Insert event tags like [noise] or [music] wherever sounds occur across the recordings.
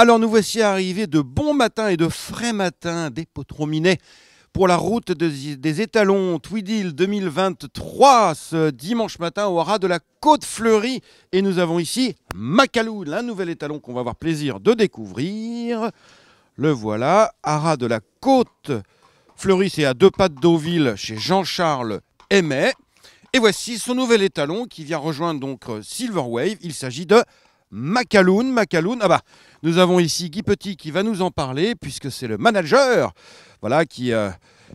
Alors nous voici arrivés de bon matin et de frais matin des Potrominets pour la route des étalons Tweedil 2023 ce dimanche matin au haras de la Côte Fleurie et nous avons ici Macalou, un nouvel étalon qu'on va avoir plaisir de découvrir. Le voilà, haras de la Côte Fleurie, c'est à deux pas de Deauville chez Jean-Charles Aimet. Et voici son nouvel étalon qui vient rejoindre donc euh, Silverwave. Il s'agit de Macaloun. Macaloun, ah bah, nous avons ici Guy Petit qui va nous en parler, puisque c'est le manager voilà, qui, euh,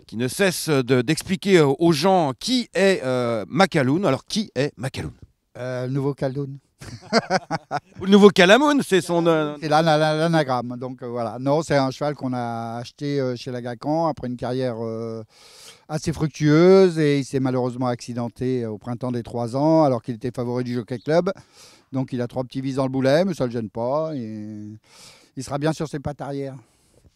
qui ne cesse d'expliquer aux gens qui est euh, Macaloun. Alors, qui est Macaloun euh, Nouveau Caldoun. le nouveau Calamoun, [laughs] c'est son. Euh, c'est l'anagramme. Donc voilà. Non, c'est un cheval qu'on a acheté chez l'Agacan après une carrière assez fructueuse et il s'est malheureusement accidenté au printemps des trois ans alors qu'il était favori du Jockey Club. Donc il a trois petits vis dans le boulet, mais ça ne le gêne pas. il sera bien sur ses pattes arrière.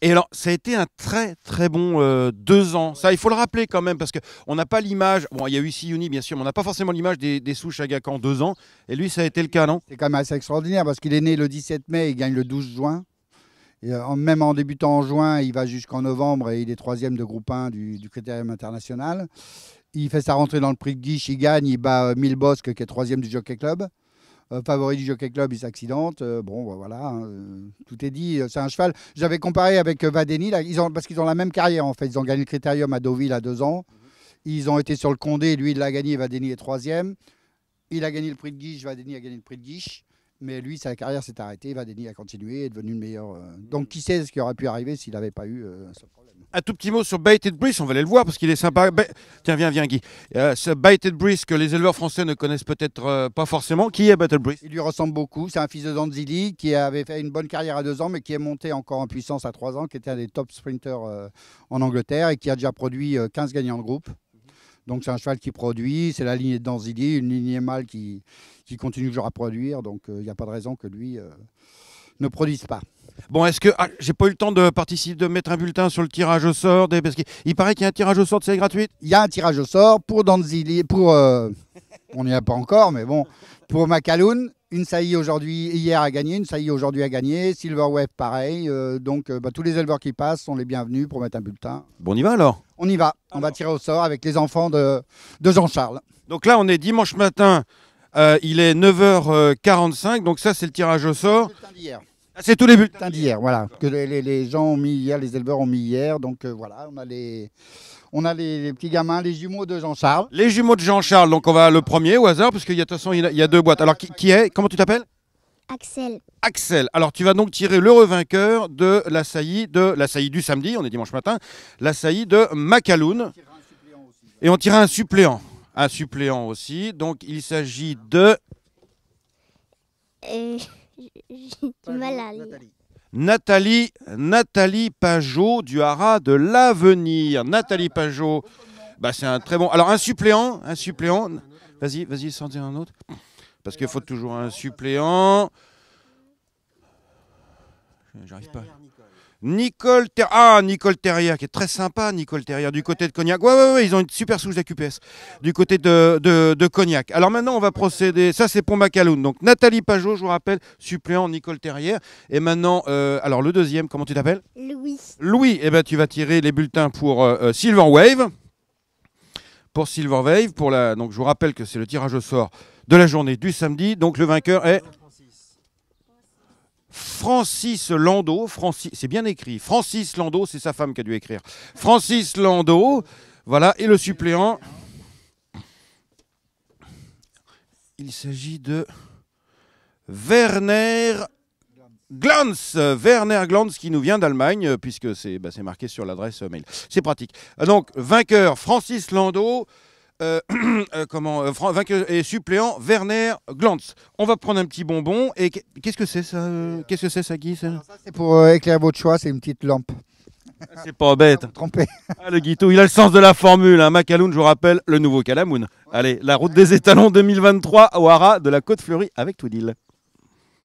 Et alors, ça a été un très très bon euh, deux ans. Ça, il faut le rappeler quand même, parce qu'on n'a pas l'image. Bon, il y a eu Uni bien sûr, mais on n'a pas forcément l'image des, souches à Gacan. deux ans. Et lui, ça a été le cas, non C'est quand même assez extraordinaire, parce qu'il est né le 17 mai, il gagne le 12 juin. Et euh, même en débutant en juin, il va jusqu'en novembre et il est troisième de groupe 1 du, critérium international. Il fait sa rentrée dans le prix de Guiche, il gagne, il bat euh, Milbosque, qui est troisième du Jockey Club. Euh, favori du Jockey Club, il s'accidente. Euh, bon, bah, voilà, hein, euh, tout est dit. C'est un cheval. J'avais comparé avec Vadeni, parce qu'ils ont la même carrière en fait. Ils ont gagné le Critérium à Deauville à deux ans. Ils ont été sur le Condé, lui il l'a gagné, Vadeni est troisième. Il a gagné le prix de Guiche, Vadeni a gagné le prix de Guiche. Mais lui, sa carrière s'est arrêtée. Vadeni a continué, est devenu le meilleur. Euh. Mm. Donc, qui sait ce qui aurait pu arriver s'il n'avait pas eu un euh, ce problème. Un tout petit mot sur Baited Breeze, on va aller le voir parce qu'il est sympa. Tiens, viens, viens, Guy. Euh, ce Baited Breeze que les éleveurs français ne connaissent peut-être pas forcément. Qui est Baited Breeze Il lui ressemble beaucoup. C'est un fils de Zanzili qui avait fait une bonne carrière à deux ans, mais qui est monté encore en puissance à trois ans, qui était un des top sprinters en Angleterre et qui a déjà produit 15 gagnants de groupe. Donc c'est un cheval qui produit, c'est la lignée de une lignée mâle qui, continue toujours à produire, donc euh, il n'y a pas de raison que lui euh, ne produise pas. Bon, est-ce que ah, j'ai pas eu le temps de participer, de mettre un bulletin sur le tirage au sort des... Parce qu'il paraît qu'il y a un tirage au sort, c'est gratuit. Il y a un tirage au sort pour Danzili, pour euh, on n'y a pas encore, mais bon, pour Macaloun une saillie aujourd'hui, hier a gagné, une saillie aujourd'hui a gagné, web, pareil. Euh, donc euh, bah, tous les éleveurs qui passent sont les bienvenus pour mettre un bulletin. Bon, on y va alors On y va. On va tirer au sort avec les enfants de, Jean-Charles. Donc là, on est dimanche matin. Euh, il est 9h45. Donc ça, c'est le tirage au sort. Ah, c'est tous les bulletins d'hier, voilà. Que les, gens ont mis hier, les éleveurs ont mis hier. Donc euh, voilà, on a les. On a les, petits gamins, les jumeaux de Jean-Charles. Les jumeaux de Jean-Charles, donc on va le premier au hasard, parce qu'il y a de toute façon il y a, deux boîtes. Alors qui, est Comment tu t'appelles Axel. Axel. Alors tu vas donc tirer l'heureux vainqueur de la saillie de la du samedi, on est dimanche matin, la saillie de Macaloun. Et on tira un suppléant. Un suppléant aussi. Donc il s'agit de. Euh, j'ai du mal à Nathalie. Nathalie, Pajot du Hara de l'Avenir. Nathalie Pajot, bah, c'est un très bon. Alors, un suppléant, un suppléant. Vas-y, vas-y, sans dire un autre. Parce qu'il faut toujours un suppléant. Euh, j'arrive pas. Nicole Terrier. ah, Nicole Terrière, qui est très sympa, Nicole Terrière, du côté de Cognac. Ouais, ouais, ils ont une super souche d'AQPS, du côté de, Cognac. Alors maintenant, on va procéder, ça c'est pour Macaloun. Donc Nathalie Pajot, je vous rappelle, suppléant Nicole Terrière. Et maintenant, euh, alors le deuxième, comment tu t'appelles Louis. Louis, eh ben, tu vas tirer les bulletins pour euh, Silver Wave. Pour Silver Wave, pour la... donc je vous rappelle que c'est le tirage au sort de la journée du samedi. Donc le vainqueur est... Francis Landau, Francis, c'est bien écrit, Francis Landau, c'est sa femme qui a dû écrire, Francis Landau, voilà, et le suppléant, il s'agit de Werner Glanz, Werner Glanz qui nous vient d'Allemagne, euh, puisque c'est bah, marqué sur l'adresse euh, mail. C'est pratique. Euh, donc, vainqueur, Francis Landau, euh, [clears throat] euh, comment, euh, vainqueur et suppléant Werner Glantz. On va prendre un petit bonbon. Et qu'est-ce que c'est ça Qu'est-ce que c'est ça, Guy C'est pour éclairer votre choix. C'est une petite lampe. Ah, c'est pas bête. Trompé. Ah, le Guitou il a le sens de la formule. Hein. Macaloun, je vous rappelle, le nouveau Calamoun. Allez, la route des étalons 2023 au Hara de la Côte Fleurie avec Toudil.